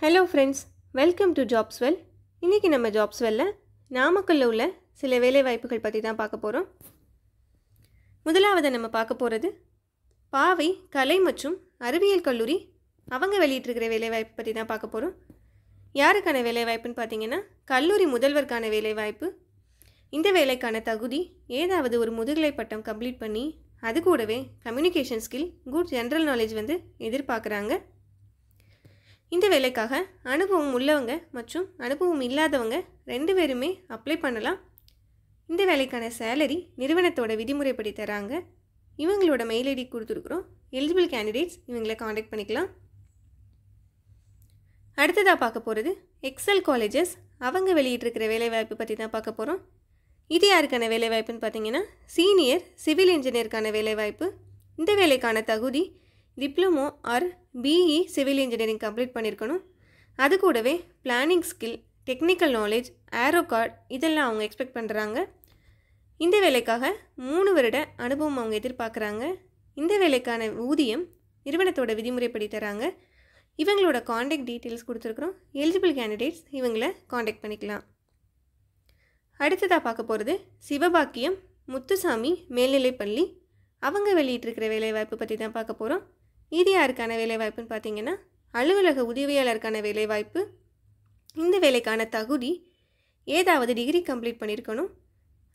hello friends welcome to Jobswell இன்றைக்கி நம்ம ஜாப்ஸ்வெல்ல நாமக்கல்லில் உள்ள சில வேலைவாய்ப்புகள் பற்றி தான் பார்க்க போகிறோம் முதலாவது நம்ம பார்க்க போகிறது பாவை கலை மற்றும் அறிவியல் கல்லூரி அவங்க வெளியிட்டிருக்கிற வேலைவாய்ப்பு பற்றி தான் பார்க்க போகிறோம் யாருக்கான வேலைவாய்ப்புன்னு பார்த்தீங்கன்னா கல்லூரி முதல்வருக்கான வேலைவாய்ப்பு இந்த வேலைக்கான தகுதி ஏதாவது ஒரு முதுகலை பட்டம் கம்ப்ளீட் பண்ணி அது கூடவே communication skill good general knowledge வந்து எதிர்பார்க்குறாங்க இந்த வேலைக்காக அனுபவம் உள்ளவங்க மற்றும் அனுபவம் இல்லாதவங்க ரெண்டு பேருமே அப்ளை பண்ணலாம் இந்த வேலைக்கான சேலரி நிறுவனத்தோட விதிமுறைப்படி தராங்க இவங்களோட மெயில் ஐடி கொடுத்துருக்குறோம் எலிஜிபிள் கேண்டிடேட்ஸ் இவங்களை காண்டாக்ட் பண்ணிக்கலாம் அடுத்ததாக பார்க்க போகிறது எக்ஸல் காலேஜஸ் அவங்க வெளியிட்டிருக்கிற வேலைவாய்ப்பு பற்றி தான் பார்க்க போகிறோம் இது யாருக்கான வேலைவாய்ப்புன்னு பார்த்தீங்கன்னா சீனியர் சிவில் இன்ஜினியருக்கான வேலைவாய்ப்பு இந்த வேலைக்கான தகுதி diploma or BE e civil engineering complete பண்ணியிருக்கணும் அது கூடவே planning skill technical knowledge AutoCAD இதெல்லாம் அவங்க எக்ஸ்பெக்ட் பண்ணுறாங்க இந்த வேலைக்காக மூணு வருட அனுபவம் அவங்க எதிர்பார்க்குறாங்க இந்த வேலைக்கான ஊதியம் நிறுவனத்தோட விதிமுறைப்படி தராங்க இவங்களோட காண்டாக்ட் டீட்டெயில்ஸ் கொடுத்துருக்குறோம் எலிஜிபிள் கேண்டிடேட்ஸ் இவங்கள காண்டாக்ட் பண்ணிக்கலாம் அடுத்ததாக பார்க்க போகிறது சிவபாக்கியம் முத்துசாமி மேல்நிலைப்பள்ளி அவங்க வெளியிட்டிருக்கிற வேலைவாய்ப்பு பற்றி தான் பார்க்க போகிறோம் இது யாருக்கான வேலைவாய்ப்புன்னு பார்த்தீங்கன்னா அலுவலக உதவியாளருக்கான வேலைவாய்ப்பு இந்த வேலைக்கான தகுதி ஏதாவது டிகிரி கம்ப்ளீட் பண்ணியிருக்கணும்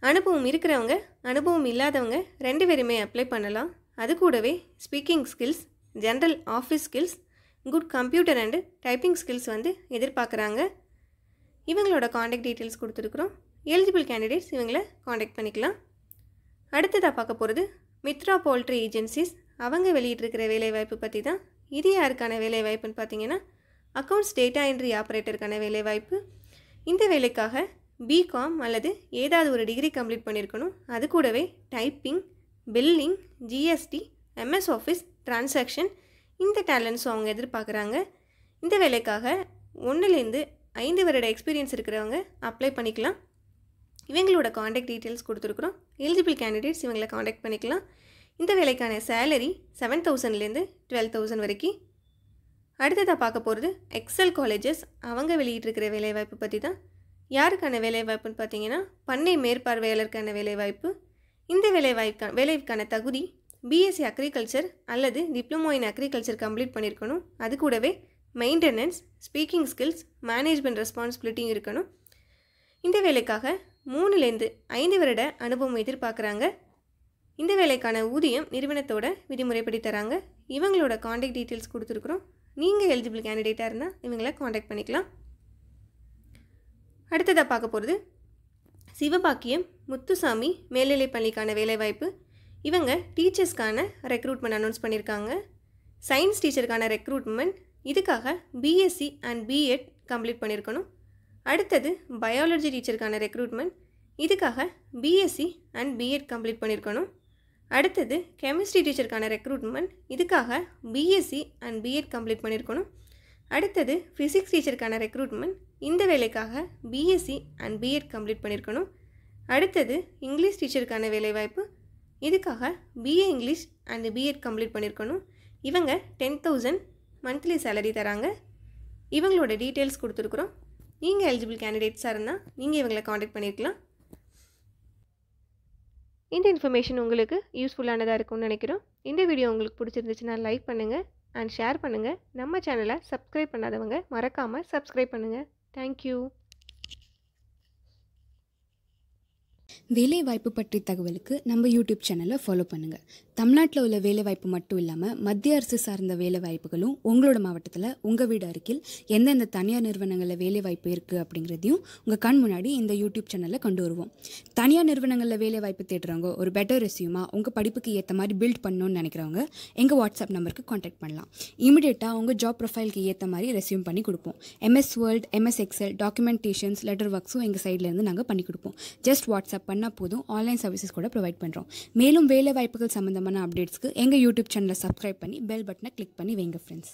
அனுபவம் இருக்கிறவங்க அனுபவம் இல்லாதவங்க ரெண்டு பேருமே அப்ளை பண்ணலாம் அது கூடவே speaking skills general office skills good computer and typing skills வந்து எதிர்பார்க்குறாங்க இவங்களோட காண்டாக்ட் டீட்டெயில்ஸ் கொடுத்துருக்குறோம் எலிஜிபிள் கேண்டிடேட்ஸ் இவங்களை காண்டாக்ட் பண்ணிக்கலாம் அடுத்ததாக பார்க்க போகிறது மித்ரா போல்ட்ரி ஏஜென்சிஸ் அவங்க வெளியிட்டிருக்கிற வேலைவாய்ப்பு பற்றி தான் இது யாருக்கான வேலைவாய்ப்புன்னு பார்த்தீங்கன்னா அக்கௌண்ட்ஸ் டேட்டா என்ட்ரி ஆப்ரேட்டருக்கான வேலைவாய்ப்பு இந்த வேலைக்காக பிகாம் அல்லது ஏதாவது ஒரு டிகிரி கம்ப்ளீட் பண்ணியிருக்கணும் அது கூடவே typing billing GST MS office transaction இந்த டேலண்ட்ஸும் அவங்க எதிர்பார்க்குறாங்க இந்த வேலைக்காக ஒன்றுலேருந்து ஐந்து வருட எக்ஸ்பீரியன்ஸ் இருக்கிறவங்க அப்ளை பண்ணிக்கலாம் இவங்களோட காண்டாக்ட் டீட்டெயில்ஸ் கொடுத்துருக்குறோம் எலிஜிபிள் கேண்டிடேட்ஸ் இவங்களை காண்டாக்ட் பண்ணிக்கலாம் இந்த வேலைக்கான சேலரி செவன் தௌசண்ட்லேருந்து டுவெல் தௌசண்ட் வரைக்கும் அடுத்ததாக பார்க்க போகிறது எக்ஸல் காலேஜஸ் அவங்க வெளியிட்டிருக்கிற வேலைவாய்ப்பு பற்றி தான் யாருக்கான வேலைவாய்ப்புன்னு பார்த்தீங்கன்னா பண்ணை மேற்பார்வையாளருக்கான வேலைவாய்ப்பு இந்த வேலைவாய்ப்புக்கான வேலைக்கான தகுதி பிஎஸ்சி அக்ரிகல்ச்சர் அல்லது டிப்ளமோ இன் அக்ரிகல்ச்சர் கம்ப்ளீட் பண்ணியிருக்கணும் அது கூடவே மெயின்டெனன்ஸ் ஸ்பீக்கிங் ஸ்கில்ஸ் மேனேஜ்மெண்ட் ரெஸ்பான்சிபிலிட்டியும் இருக்கணும் இந்த வேலைக்காக மூணுலேருந்து ஐந்து வருட அனுபவம் எதிர்பார்க்குறாங்க இந்த வேலைக்கான ஊதியம் நிறுவனத்தோட விதிமுறைப்படி தராங்க இவங்களோட காண்டாக்ட் டீட்டெயில்ஸ் கொடுத்துருக்குறோம் நீங்கள் எலிஜிபிள் கேண்டிடேட்டாக இருந்தால் இவங்களை காண்டாக்ட் பண்ணிக்கலாம் அடுத்ததாக பார்க்க போகிறது சிவபாக்கியம் முத்துசாமி மேல்நிலை பள்ளிக்கான வேலைவாய்ப்பு இவங்க டீச்சர்ஸ்க்கான ரெக்ரூட்மெண்ட் அனௌன்ஸ் பண்ணியிருக்காங்க சயின்ஸ் டீச்சருக்கான ரெக்ரூட்மெண்ட் இதுக்காக பிஎஸ்சி அண்ட் பிஎட் கம்ப்ளீட் பண்ணியிருக்கணும் அடுத்தது பயாலஜி டீச்சருக்கான ரெக்ரூட்மெண்ட் இதுக்காக பிஎஸ்சி அண்ட் பிஎட் கம்ப்ளீட் பண்ணியிருக்கணும் அடுத்தது கெமிஸ்ட்ரி டீச்சருக்கான ரெக்ரூட்மெண்ட் இதுக்காக பிஎஸ்சி அண்ட் பிஎட் கம்ப்ளீட் பண்ணியிருக்கணும் அடுத்தது ஃபிசிக்ஸ் டீச்சருக்கான ரெக்ரூட்மெண்ட் இந்த வேலைக்காக பிஎஸ்சி அண்ட் பிஎட் கம்ப்ளீட் பண்ணியிருக்கணும் அடுத்தது இங்கிலீஷ் டீச்சருக்கான வேலைவாய்ப்பு இதுக்காக BA English and BEd complete பண்ணியிருக்கணும் இவங்க டென் தௌசண்ட் மந்த்லி சேலரி தராங்க இவங்களோட டீட்டெயில்ஸ் கொடுத்துருக்குறோம் நீங்கள் எலிஜிபிள் கேண்டிடேட்ஸாக இருந்தால் நீங்கள் இவங்களை காண்டாக்ட் பண்ணியிருக்கலாம் இந்த இன்ஃபர்மேஷன் உங்களுக்கு யூஸ்ஃபுல்லானதாக இருக்கும்னு நினைக்கிறோம் இந்த வீடியோ உங்களுக்கு பிடிச்சிருந்துச்சுன்னா லைக் பண்ணுங்கள் அண்ட் ஷேர் பண்ணுங்கள் நம்ம சேனலை சப்ஸ்கிரைப் பண்ணாதவங்க மறக்காமல் சப்ஸ்கிரைப் பண்ணுங்கள் தேங்க்யூ வேலைவாய்ப்பு பற்றிய தகவலுக்கு நம்ம யூடியூப் சேனலை ஃபாலோ பண்ணுங்கள் தமிழ்நாட்டில் உள்ள வேலைவாய்ப்பு மட்டும் இல்லாமல் மத்திய அரசு சார்ந்த வேலைவாய்ப்புகளும் உங்களோட மாவட்டத்தில் உங்கள் வீடு அருகில் எந்தெந்த தனியார் நிறுவனங்களில் வேலைவாய்ப்பு இருக்குது அப்படிங்கிறதையும் உங்கள் கண் முன்னாடி இந்த யூடியூப் சேனலில் கொண்டு வருவோம் தனியார் நிறுவனங்களில் வேலைவாய்ப்பு தேடுறவங்க ஒரு பெட்டர் ரெசியூமாக உங்கள் படிப்புக்கு ஏற்ற மாதிரி பில்ட் பண்ணணும்னு நினைக்கிறவங்க எங்கள் வாட்ஸ்அப் நம்பருக்கு காண்டாக்ட் பண்ணலாம் இமீடியட்டாக உங்கள் ஜாப் ப்ரொஃபைலுக்கு ஏற்ற மாதிரி ரெசியூம் பண்ணி கொடுப்போம் MS word MS excel documentations letter ஒர்க்ஸும் எங்கள் சைட்லேருந்து நாங்கள் பண்ணி கொடுப்போம் ஜஸ்ட் வாட்ஸ்அப் பண்ணால் போதும் ஆன்லைன் சர்வீசஸ் கூட ப்ரொவைட் பண்ணுறோம் மேலும் வேலை வாய்ப்புகள் சம்மந்தமாக சம்மந்தமான அப்டேட்ஸ்க்கு எங்கள் யூடியூப் சேனலை சப்ஸ்கிரைப் பண்ணி பெல் பட்டனை கிளிக் பண்ணி வைங்க ஃப்ரெண்ட்ஸ்